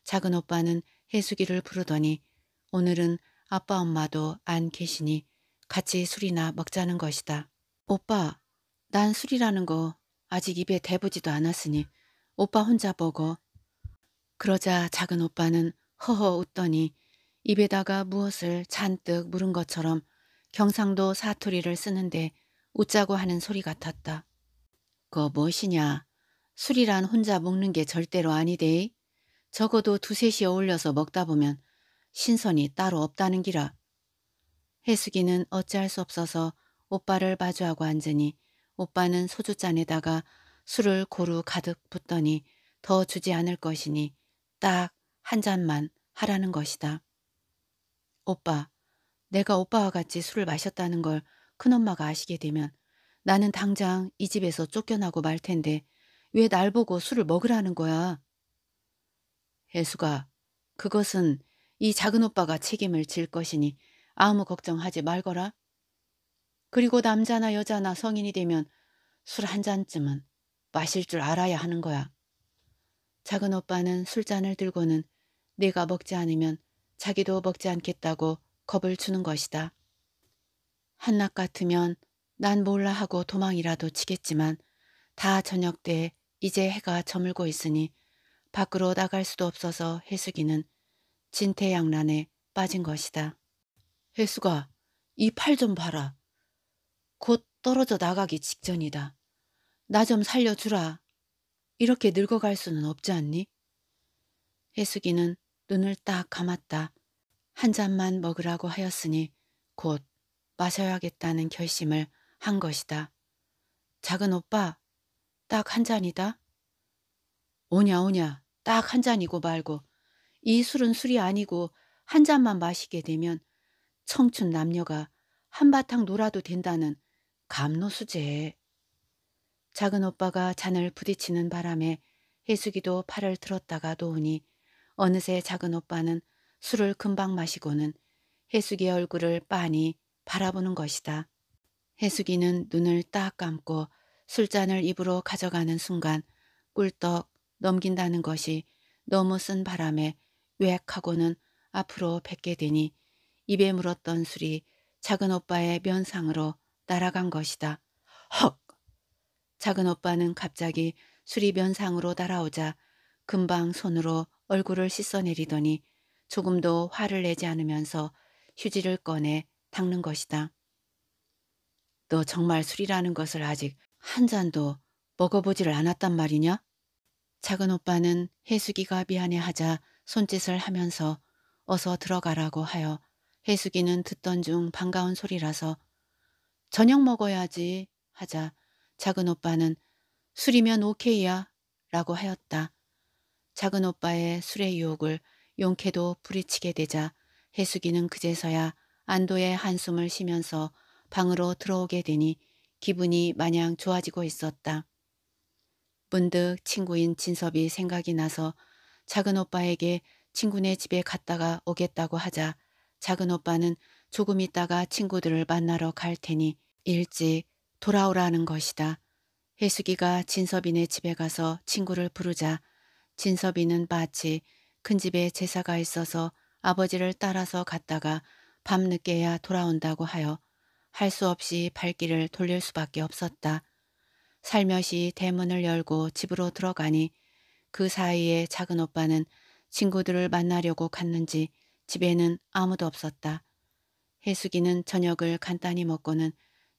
작은 오빠는 해수기를 부르더니 오늘은 아빠 엄마도 안 계시니 같이 술이나 먹자는 것이다. 오빠, 난 술이라는 거 아직 입에 대보지도 않았으니 오빠 혼자 먹어. 그러자 작은 오빠는 허허 웃더니 입에다가 무엇을 잔뜩 물은 것처럼 경상도 사투리를 쓰는데 웃자고 하는 소리 같았다. 거 무엇이냐? 술이란 혼자 먹는 게 절대로 아니데 적어도 두셋이 어울려서 먹다 보면 신선이 따로 없다는 기라. 혜숙이는 어찌할 수 없어서 오빠를 마주하고 앉으니 오빠는 소주잔에다가 술을 고루 가득 붓더니 더 주지 않을 것이니 딱 한 잔만 하라는 것이다. 오빠, 내가 오빠와 같이 술을 마셨다는 걸 큰엄마가 아시게 되면 나는 당장 이 집에서 쫓겨나고 말 텐데 왜날 보고 술을 먹으라는 거야? 혜수가 그것은 이 작은 오빠가 책임을 질 것이니 아무 걱정하지 말거라. 그리고 남자나 여자나 성인이 되면 술 한 잔쯤은 마실 줄 알아야 하는 거야. 작은 오빠는 술잔을 들고는 내가 먹지 않으면 자기도 먹지 않겠다고 겁을 주는 것이다. 한낮 같으면 난 몰라 하고 도망이라도 치겠지만 다 저녁 때 이제 해가 저물고 있으니 밖으로 나갈 수도 없어서 혜숙이는 진태양란에 빠진 것이다. 혜숙아이팔 좀 봐라. 곧 떨어져 나가기 직전이다. 나 좀 살려주라. 이렇게 늙어갈 수는 없지 않니? 혜숙이는 눈을 딱 감았다. 한 잔만 먹으라고 하였으니 곧 마셔야겠다는 결심을 한 것이다. 작은 오빠, 딱한 잔이다. 오냐 오냐 딱 한 잔이고 말고 이 술은 술이 아니고 한 잔만 마시게 되면 청춘 남녀가 한바탕 놀아도 된다는 감노수제. 작은 오빠가 잔을 부딪히는 바람에 혜숙이도 팔을 들었다가 놓으니 어느새 작은 오빠는 술을 금방 마시고는 혜숙이의 얼굴을 빤히 바라보는 것이다. 혜숙이는 눈을 딱 감고 술잔을 입으로 가져가는 순간 꿀떡 넘긴다는 것이 너무 쓴 바람에 웩하고는 앞으로 뱉게 되니 입에 물었던 술이 작은 오빠의 면상으로 날아간 것이다. 헉! 작은 오빠는 갑자기 술이 면상으로 날아오자 금방 손으로 얼굴을 씻어내리더니 조금도 화를 내지 않으면서 휴지를 꺼내 닦는 것이다. 너 정말 술이라는 것을 아직 한 잔도 먹어보지를 않았단 말이냐? 작은 오빠는 혜숙이가 미안해하자 손짓을 하면서 어서 들어가라고 하여 혜숙이는 듣던 중 반가운 소리라서 저녁 먹어야지 하자 작은 오빠는 술이면 오케이야 라고 하였다. 작은 오빠의 술의 유혹을 용케도 부리치게 되자 혜숙이는 그제서야 안도의 한숨을 쉬면서 방으로 들어오게 되니 기분이 마냥 좋아지고 있었다. 문득 친구인 진섭이 생각이 나서 작은 오빠에게 친구네 집에 갔다가 오겠다고 하자 작은 오빠는 조금 있다가 친구들을 만나러 갈 테니 일찍 돌아오라는 것이다. 혜숙이가 진섭이네 집에 가서 친구를 부르자 진섭이는 마치 큰 집에 제사가 있어서 아버지를 따라서 갔다가 밤늦게야 돌아온다고 하여 할수 없이 발길을 돌릴 수밖에 없었다. 살며시 대문을 열고 집으로 들어가니 그 사이에 작은 오빠는 친구들을 만나려고 갔는지 집에는 아무도 없었다. 혜숙이는 저녁을 간단히 먹고는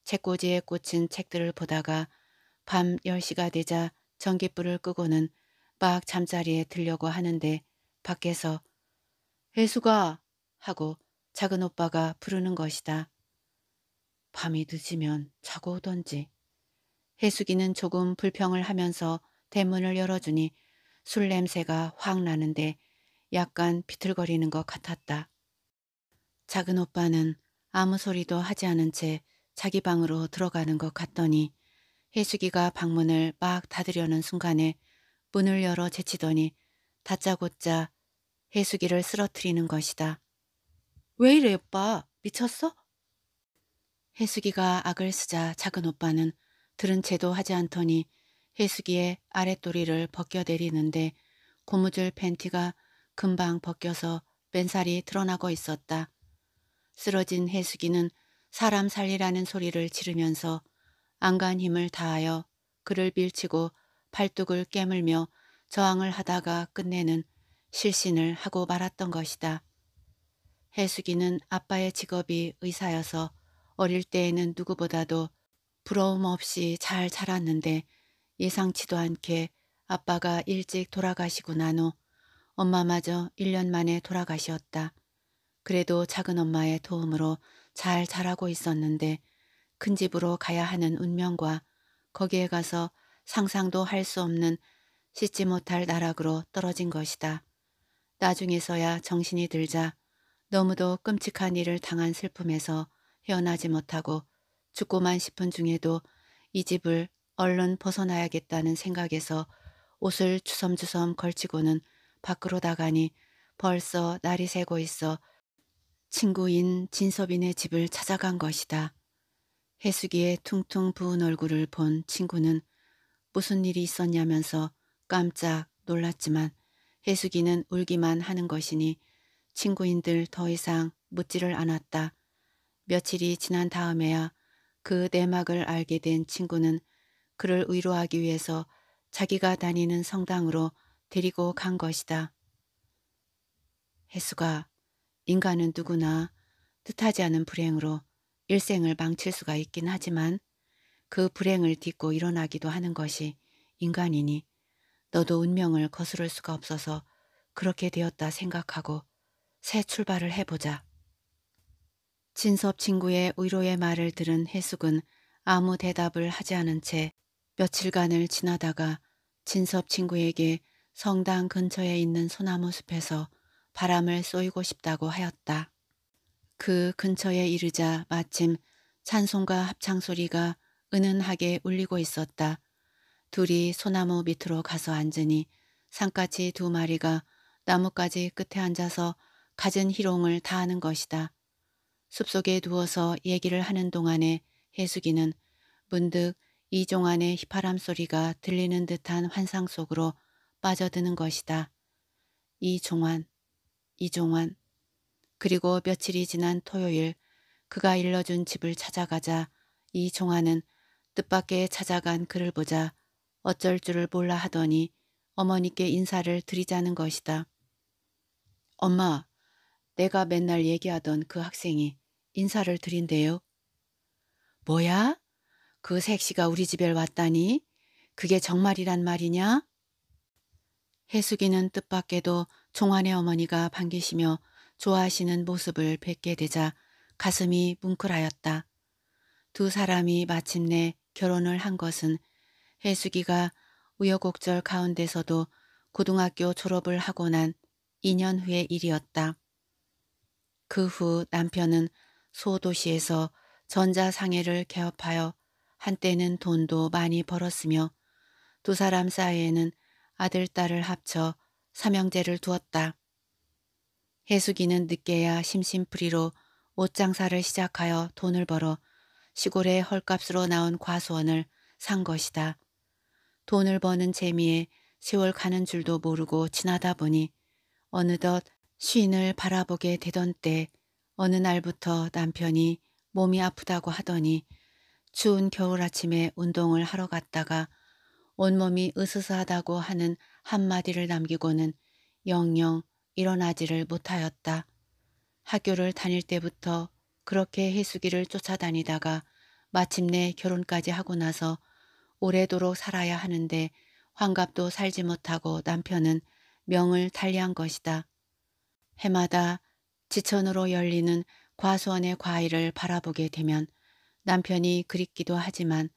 책꽂이에 꽂힌 책들을 보다가 밤 10시가 되자 전기불을 끄고는 막 잠자리에 들려고 하는데 밖에서 혜숙아 하고 작은 오빠가 부르는 것이다. 밤이 늦으면 자고 오던지. 해숙이는 조금 불평을 하면서 대문을 열어주니 술 냄새가 확 나는데 약간 비틀거리는 것 같았다. 작은 오빠는 아무 소리도 하지 않은 채 자기 방으로 들어가는 것 같더니 해숙이가 방문을 막 닫으려는 순간에 문을 열어 제치더니 다짜고짜 해숙이를 쓰러뜨리는 것이다. 왜 이래 오빠 미쳤어? 해숙이가 악을 쓰자 작은 오빠는 들은 채도 하지 않더니 해숙이의 아랫도리를 벗겨 내리는데 고무줄 팬티가 금방 벗겨서 맨살이 드러나고 있었다. 쓰러진 해숙이는 사람 살리라는 소리를 지르면서 안간 힘을 다하여 그를 밀치고 팔뚝을 깨물며 저항을 하다가 끝내는 실신을 하고 말았던 것이다. 해숙이는 아빠의 직업이 의사여서 어릴 때에는 누구보다도 부러움 없이 잘 자랐는데 예상치도 않게 아빠가 일찍 돌아가시고 난 후 엄마마저 1년 만에 돌아가셨다. 그래도 작은 엄마의 도움으로 잘 자라고 있었는데 큰 집으로 가야 하는 운명과 거기에 가서 상상도 할 수 없는 씻지 못할 나락으로 떨어진 것이다. 나중에서야 정신이 들자 너무도 끔찍한 일을 당한 슬픔에서 헤어나지 못하고 죽고만 싶은 중에도 이 집을 얼른 벗어나야겠다는 생각에서 옷을 주섬주섬 걸치고는 밖으로 나가니 벌써 날이 새고 있어 친구인 진섭이네 집을 찾아간 것이다. 해수기의 퉁퉁 부은 얼굴을 본 친구는 무슨 일이 있었냐면서 깜짝 놀랐지만 해수기는 울기만 하는 것이니 친구인들 더 이상 묻지를 않았다. 며칠이 지난 다음에야 그 내막을 알게 된 친구는 그를 위로하기 위해서 자기가 다니는 성당으로 데리고 간 것이다. 해수가 인간은 누구나 뜻하지 않은 불행으로 일생을 망칠 수가 있긴 하지만 그 불행을 딛고 일어나기도 하는 것이 인간이니 너도 운명을 거스를 수가 없어서 그렇게 되었다 생각하고 새 출발을 해보자. 진섭 친구의 의로의 말을 들은 해숙은 아무 대답을 하지 않은 채 며칠간을 지나다가 진섭 친구에게 성당 근처에 있는 소나무 숲에서 바람을 쏘이고 싶다고 하였다. 그 근처에 이르자 마침 찬송과 합창 소리가 은은하게 울리고 있었다. 둘이 소나무 밑으로 가서 앉으니 산까지 두 마리가 나뭇가지 끝에 앉아서 갖은 희롱을 다하는 것이다. 숲속에 누워서 얘기를 하는 동안에 혜숙이는 문득 이종안의 휘파람 소리가 들리는 듯한 환상 속으로 빠져드는 것이다. 이종환, 이종환. 그리고 며칠이 지난 토요일 그가 일러준 집을 찾아가자 이종환은 뜻밖의 찾아간 그를 보자 어쩔 줄을 몰라 하더니 어머니께 인사를 드리자는 것이다. 엄마, 내가 맨날 얘기하던 그 학생이 인사를 드린대요. 뭐야? 그 색시가 우리 집에 왔다니? 그게 정말이란 말이냐? 해숙이는 뜻밖에도 종환의 어머니가 반기시며 좋아하시는 모습을 뵙게 되자 가슴이 뭉클하였다. 두 사람이 마침내 결혼을 한 것은 해숙이가 우여곡절 가운데서도 고등학교 졸업을 하고 난 2년 후의 일이었다. 그 후 남편은 소도시에서 전자상해를 개업하여 한때는 돈도 많이 벌었으며 두 사람 사이에는 아들, 딸을 합쳐 삼형제를 두었다. 해숙이는 늦게야 심심풀이로 옷장사를 시작하여 돈을 벌어 시골의 헐값으로 나온 과수원을 산 것이다. 돈을 버는 재미에 세월 가는 줄도 모르고 지나다 보니 어느덧 시인을 바라보게 되던 때 어느 날부터 남편이 몸이 아프다고 하더니 추운 겨울 아침에 운동을 하러 갔다가 온몸이 으스스하다고 하는 한마디를 남기고는 영영 일어나지를 못하였다. 학교를 다닐 때부터 그렇게 해수기를 쫓아다니다가 마침내 결혼까지 하고 나서 오래도록 살아야 하는데 환갑도 살지 못하고 남편은 명을 달리한 것이다. 해마다 지천으로 열리는 과수원의 과일을 바라보게 되면 남편이 그립기도 하지만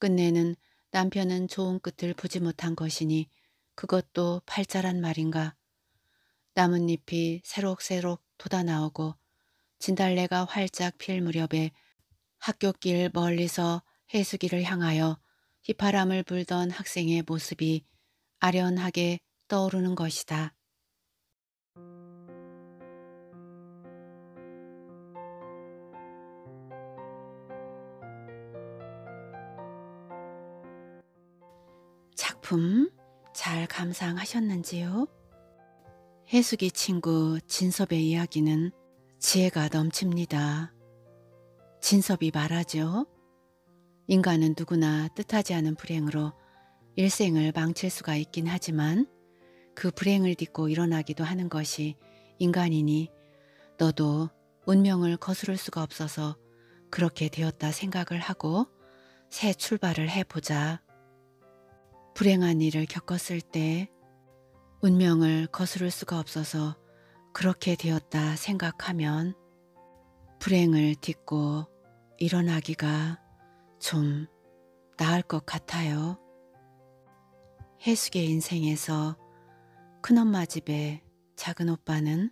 끝내는 남편은 좋은 끝을 보지 못한 것이니 그것도 팔자란 말인가. 나뭇잎이 새록새록 돋아나오고 진달래가 활짝 필 무렵에 학교길 멀리서 해수기를 향하여 휘파람을 불던 학생의 모습이 아련하게 떠오르는 것이다. 작품 잘 감상하셨는지요? 해숙이 친구 진섭의 이야기는 지혜가 넘칩니다. 진섭이 말하죠. 인간은 누구나 뜻하지 않은 불행으로 일생을 망칠 수가 있긴 하지만 그 불행을 딛고 일어나기도 하는 것이 인간이니 너도 운명을 거스를 수가 없어서 그렇게 되었다 생각을 하고 새 출발을 해보자. 불행한 일을 겪었을 때 운명을 거스를 수가 없어서 그렇게 되었다 생각하면 불행을 딛고 일어나기가 좀 나을 것 같아요. 해숙의 인생에서 큰엄마 집에 작은 오빠는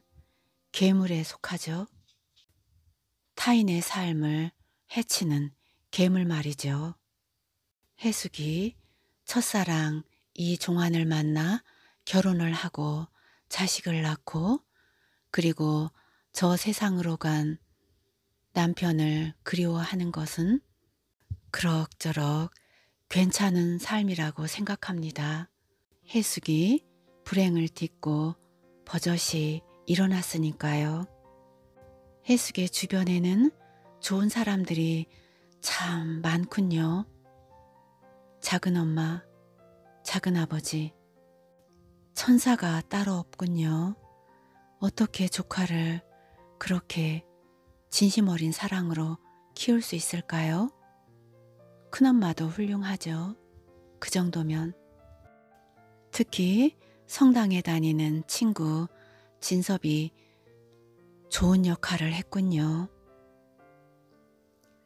괴물에 속하죠. 타인의 삶을 해치는 괴물 말이죠. 해숙이 첫사랑 이종환을 만나 결혼을 하고 자식을 낳고 그리고 저 세상으로 간 남편을 그리워하는 것은 그럭저럭 괜찮은 삶이라고 생각합니다. 해숙이 불행을 딛고 버젓이 일어났으니까요. 해숙의 주변에는 좋은 사람들이 참 많군요. 작은 엄마, 작은 아버지, 천사가 따로 없군요. 어떻게 조카를 그렇게 진심 어린 사랑으로 키울 수 있을까요? 큰엄마도 훌륭하죠. 그 정도면. 특히 성당에 다니는 친구 진섭이 좋은 역할을 했군요.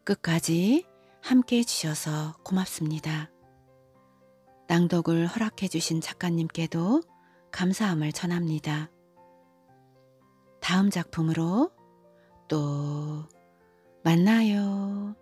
끝까지 함께 해주셔서 고맙습니다. 낭독을 허락해 주신 작가님께도 감사함을 전합니다. 다음 작품으로 또 만나요.